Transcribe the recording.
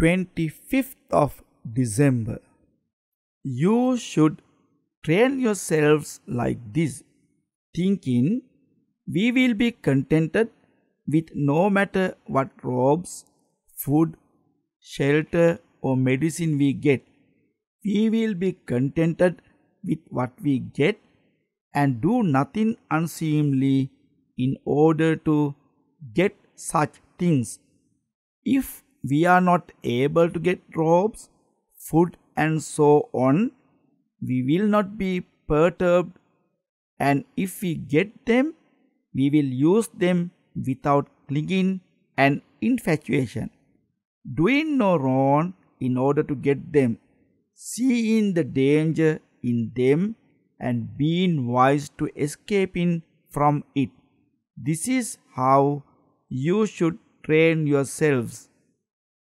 25th of December. You should train yourselves like this, thinking, We will be contented with no matter what robes, food, shelter, or medicine we get. We will be contented with what we get and do nothing unseemly in order to get such things. If we are not able to get robes, food, and so on, we will not be perturbed, and if we get them, we will use them without clinging and infatuation, doing no wrong in order to get them, seeing the danger in them and being wise to escaping from it. This is how you should train yourselves.